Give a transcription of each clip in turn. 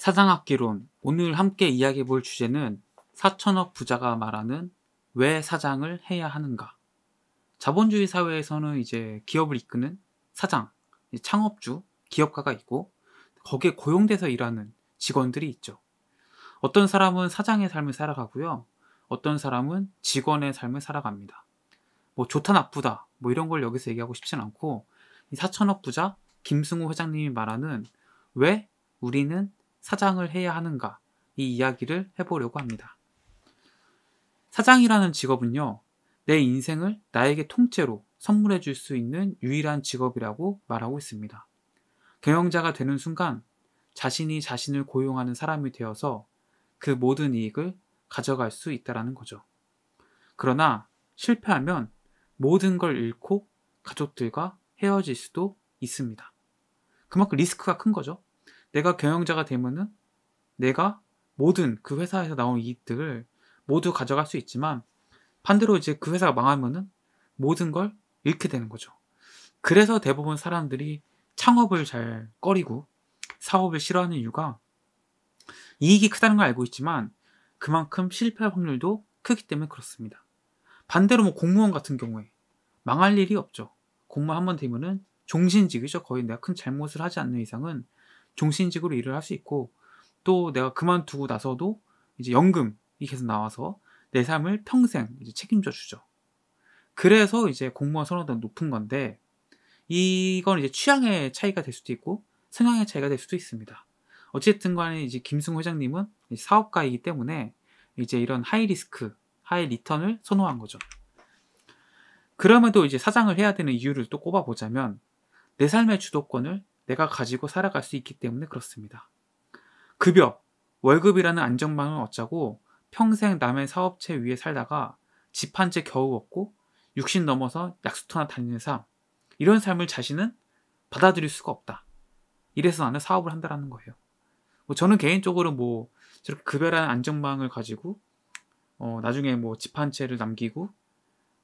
사장학기론 오늘 함께 이야기해 볼 주제는 4천억 부자가 말하는 왜 사장을 해야 하는가 자본주의 사회에서는 이제 기업을 이끄는 사장, 창업주, 기업가가 있고 거기에 고용돼서 일하는 직원들이 있죠. 어떤 사람은 사장의 삶을 살아가고요. 어떤 사람은 직원의 삶을 살아갑니다. 뭐 좋다 나쁘다 뭐 이런 걸 여기서 얘기하고 싶진 않고 이 4천억 부자 김승우 회장님이 말하는 왜 우리는 사장을 해야 하는가 이 이야기를 해보려고 합니다. 사장이라는 직업은요, 내 인생을 나에게 통째로 선물해 줄 수 있는 유일한 직업이라고 말하고 있습니다. 경영자가 되는 순간 자신이 자신을 고용하는 사람이 되어서 그 모든 이익을 가져갈 수 있다라는 거죠. 그러나 실패하면 모든 걸 잃고 가족들과 헤어질 수도 있습니다. 그만큼 리스크가 큰 거죠. 내가 경영자가 되면은 내가 모든 그 회사에서 나온 이익들을 모두 가져갈 수 있지만 반대로 이제 그 회사가 망하면은 모든 걸 잃게 되는 거죠. 그래서 대부분 사람들이 창업을 잘 꺼리고 사업을 싫어하는 이유가 이익이 크다는 걸 알고 있지만 그만큼 실패할 확률도 크기 때문에 그렇습니다. 반대로 뭐 공무원 같은 경우에 망할 일이 없죠. 공무원 한 번 되면은 종신직이죠. 거의 내가 큰 잘못을 하지 않는 이상은 종신직으로 일을 할 수 있고 또 내가 그만두고 나서도 이제 연금이 계속 나와서 내 삶을 평생 이제 책임져 주죠. 그래서 이제 공무원 선호도는 높은 건데 이건 이제 취향의 차이가 될 수도 있고 성향의 차이가 될 수도 있습니다. 어쨌든 간에 이제 김승 회장님은 사업가이기 때문에 이제 이런 하이 리스크, 하이 리턴을 선호한 거죠. 그럼에도 이제 사장을 해야 되는 이유를 또 꼽아보자면 내 삶의 주도권을 내가 가지고 살아갈 수 있기 때문에 그렇습니다. 급여, 월급이라는 안정망을 얻자고 평생 남의 사업체 위에 살다가 집 한 채 겨우 얻고 육신 넘어서 약수터나 다니는 삶, 이런 삶을 자신은 받아들일 수가 없다. 이래서 나는 사업을 한다라는 거예요. 뭐 저는 개인적으로 뭐 저렇게 급여라는 안정망을 가지고 어 나중에 뭐 집 한 채를 남기고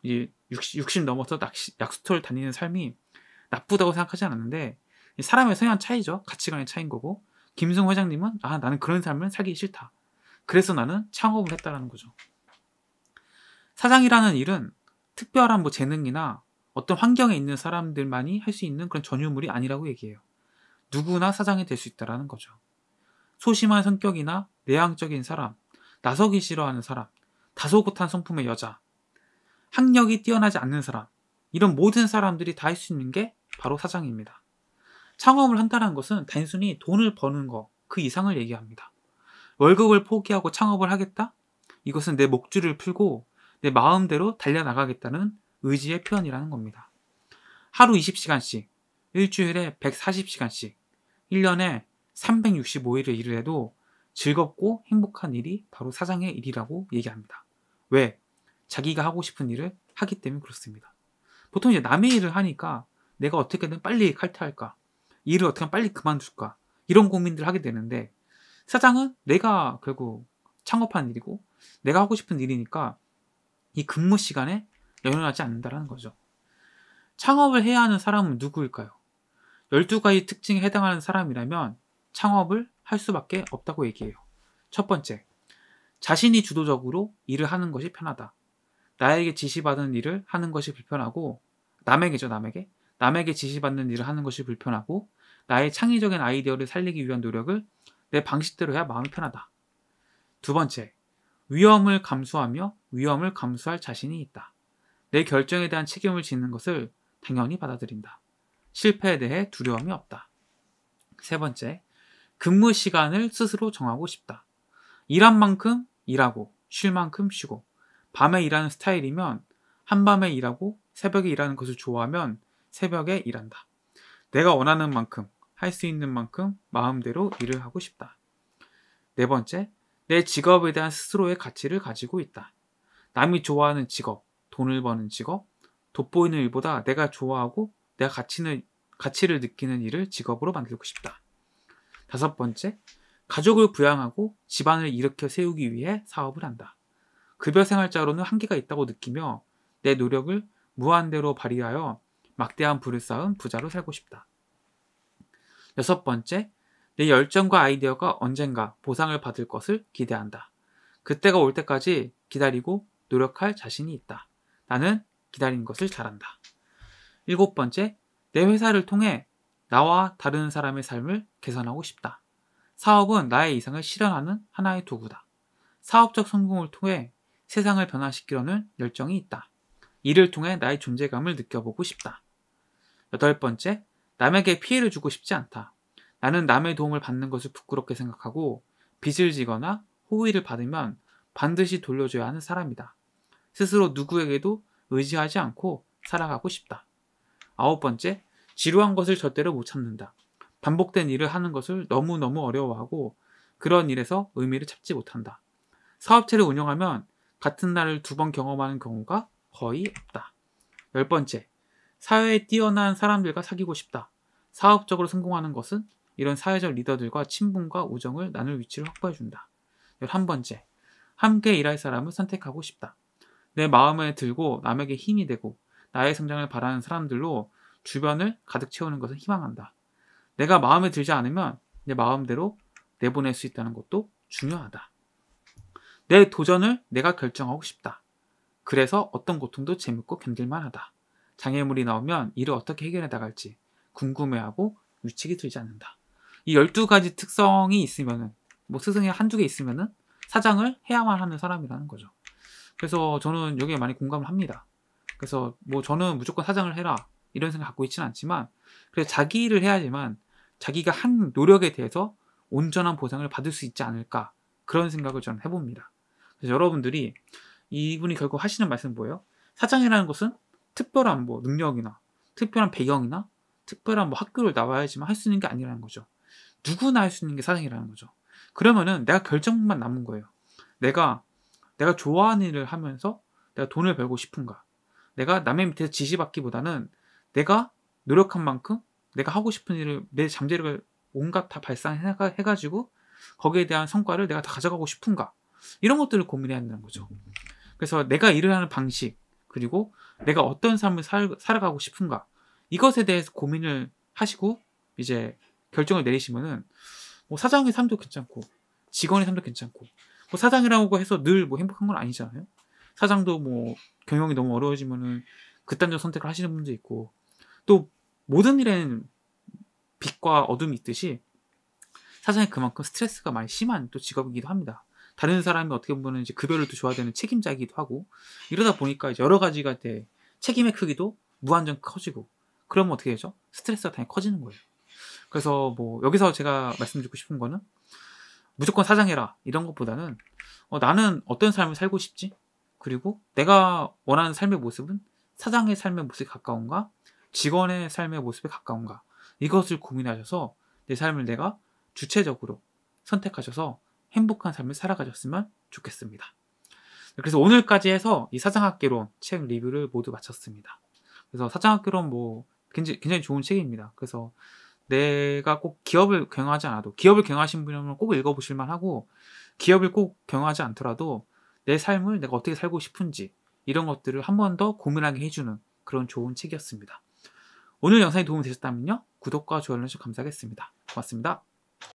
이제 60, 넘어서 약수터를 다니는 삶이 나쁘다고 생각하지 않았는데 사람의 성향 차이죠. 가치관의 차이인 거고 김승호 회장님은 아 나는 그런 삶을 살기 싫다. 그래서 나는 창업을 했다라는 거죠. 사장이라는 일은 특별한 뭐 재능이나 어떤 환경에 있는 사람들만이 할 수 있는 그런 전유물이 아니라고 얘기해요. 누구나 사장이 될 수 있다라는 거죠. 소심한 성격이나 내향적인 사람, 나서기 싫어하는 사람, 다소곳한 성품의 여자, 학력이 뛰어나지 않는 사람, 이런 모든 사람들이 다 할 수 있는 게 바로 사장입니다. 창업을 한다는 것은 단순히 돈을 버는 것 그 이상을 얘기합니다. 월급을 포기하고 창업을 하겠다? 이것은 내 목줄을 풀고 내 마음대로 달려나가겠다는 의지의 표현이라는 겁니다. 하루 20시간씩, 일주일에 140시간씩, 1년에 365일을 일을 해도 즐겁고 행복한 일이 바로 사장의 일이라고 얘기합니다. 왜? 자기가 하고 싶은 일을 하기 때문에 그렇습니다. 보통 이제 남의 일을 하니까 내가 어떻게든 빨리 칼퇴할까, 일을 어떻게 하면 빨리 그만둘까 이런 고민들을 하게 되는데 사장은 내가 결국 창업한 일이고 내가 하고 싶은 일이니까 이 근무 시간에 연연하지 않는다라는 거죠. 창업을 해야 하는 사람은 누구일까요? 12가지 특징에 해당하는 사람이라면 창업을 할 수밖에 없다고 얘기해요. 첫 번째, 자신이 주도적으로 일을 하는 것이 편하다. 나에게 지시받은 일을 하는 것이 불편하고, 남에게죠, 남에게. 남에게 지시받는 일을 하는 것이 불편하고, 나의 창의적인 아이디어를 살리기 위한 노력을 내 방식대로 해야 마음이 편하다. 두 번째, 위험을 감수하며 위험을 감수할 자신이 있다. 내 결정에 대한 책임을 지는 것을 당연히 받아들인다. 실패에 대해 두려움이 없다. 세 번째, 근무 시간을 스스로 정하고 싶다. 일한 만큼 일하고, 쉴 만큼 쉬고, 밤에 일하는 스타일이면 한밤에 일하고, 새벽에 일하는 것을 좋아하면 새벽에 일한다. 내가 원하는 만큼, 할수 있는 만큼 마음대로 일을 하고 싶다. 네 번째, 내 직업에 대한 스스로의 가치를 가지고 있다. 남이 좋아하는 직업, 돈을 버는 직업, 돋보이는 일보다 내가 좋아하고 내가 가치는, 가치를 느끼는 일을 직업으로 만들고 싶다. 다섯 번째, 가족을 부양하고 집안을 일으켜 세우기 위해 사업을 한다. 급여 생활자로는 한계가 있다고 느끼며 내 노력을 무한대로 발휘하여 막대한 부를 쌓은 부자로 살고 싶다. 여섯 번째, 내 열정과 아이디어가 언젠가 보상을 받을 것을 기대한다. 그때가 올 때까지 기다리고 노력할 자신이 있다. 나는 기다린 것을 잘한다. 일곱 번째, 내 회사를 통해 나와 다른 사람의 삶을 개선하고 싶다. 사업은 나의 이상을 실현하는 하나의 도구다. 사업적 성공을 통해 세상을 변화시키려는 열정이 있다. 이를 통해 나의 존재감을 느껴보고 싶다. 여덟 번째, 남에게 피해를 주고 싶지 않다. 나는 남의 도움을 받는 것을 부끄럽게 생각하고 빚을 지거나 호의를 받으면 반드시 돌려줘야 하는 사람이다. 스스로 누구에게도 의지하지 않고 살아가고 싶다. 아홉 번째, 지루한 것을 절대로 못 참는다. 반복된 일을 하는 것을 너무너무 어려워하고 그런 일에서 의미를 찾지 못한다. 사업체를 운영하면 같은 날을 두 번 경험하는 경우가 거의 없다. 열 번째, 사회에 뛰어난 사람들과 사귀고 싶다. 사업적으로 성공하는 것은 이런 사회적 리더들과 친분과 우정을 나눌 위치를 확보해준다. 11번째, 함께 일할 사람을 선택하고 싶다. 내 마음에 들고 남에게 힘이 되고 나의 성장을 바라는 사람들로 주변을 가득 채우는 것을 희망한다. 내가 마음에 들지 않으면 내 마음대로 내보낼 수 있다는 것도 중요하다. 내 도전을 내가 결정하고 싶다. 그래서 어떤 고통도 재밌고 견딜만 하다. 장애물이 나오면 이를 어떻게 해결해 나갈지 궁금해하고 유치이 들지 않는다. 이 12가지 특성이 있으면은 뭐 스승이 한두 개 있으면은 사장을 해야만 하는 사람이라는 거죠. 그래서 저는 여기에 많이 공감을 합니다. 그래서 뭐 저는 무조건 사장을 해라 이런 생각 갖고 있지는 않지만 그래서 자기를 해야지만 자기가 한 노력에 대해서 온전한 보상을 받을 수 있지 않을까 그런 생각을 저는 해봅니다. 그래서 여러분들이 이분이 결국 하시는 말씀은 뭐예요? 사장이라는 것은 특별한 뭐 능력이나 특별한 배경이나 특별한 뭐 학교를 나와야지만 할 수 있는 게 아니라는 거죠. 누구나 할 수 있는 게 사생이라는 거죠. 그러면은 내가 결정만 남은 거예요. 내가 내가 좋아하는 일을 하면서 내가 돈을 벌고 싶은가? 내가 남의 밑에서 지시받기보다는 내가 노력한 만큼 내가 하고 싶은 일을 내 잠재력을 온갖 다발산해가지고 거기에 대한 성과를 내가 다 가져가고 싶은가? 이런 것들을 고민해야 한다는 거죠. 그래서 내가 일을 하는 방식, 그리고 내가 어떤 삶을 살, 살아가고 싶은가 이것에 대해서 고민을 하시고 이제 결정을 내리시면은 뭐 사장의 삶도 괜찮고 직원의 삶도 괜찮고 뭐 사장이라고 해서 늘 뭐 행복한 건 아니잖아요. 사장도 뭐 경영이 너무 어려워지면은 극단적 선택을 하시는 분도 있고 또 모든 일에는 빛과 어둠이 있듯이 사장이 그만큼 스트레스가 많이 심한 또 직업이기도 합니다. 다른 사람이 어떻게 보면 이 급여를 또 줘야 되는 책임자이기도 하고 이러다 보니까 이제 여러 가지가 돼 책임의 크기도 무한정 커지고 그러면 어떻게 되죠? 스트레스가 당연히 커지는 거예요. 그래서 뭐 여기서 제가 말씀드리고 싶은 거는 무조건 사장해라 이런 것보다는 어, 나는 어떤 삶을 살고 싶지? 그리고 내가 원하는 삶의 모습은 사장의 삶의 모습에 가까운가? 직원의 삶의 모습에 가까운가? 이것을 고민하셔서 내 삶을 내가 주체적으로 선택하셔서 행복한 삶을 살아가셨으면 좋겠습니다. 그래서 오늘까지 해서 이 사장학개론 책 리뷰를 모두 마쳤습니다. 그래서 사장학개론 뭐 굉장히, 굉장히 좋은 책입니다. 그래서 내가 꼭 기업을 경영하지 않아도 기업을 경영하신 분이면꼭 읽어보실 만하고 기업을 꼭 경영하지 않더라도 내 삶을 내가 어떻게 살고 싶은지 이런 것들을 한 번 더 고민하게 해주는 그런 좋은 책이었습니다. 오늘 영상이 도움이 되셨다면요 구독과 좋아요 알서 감사하겠습니다. 고맙습니다.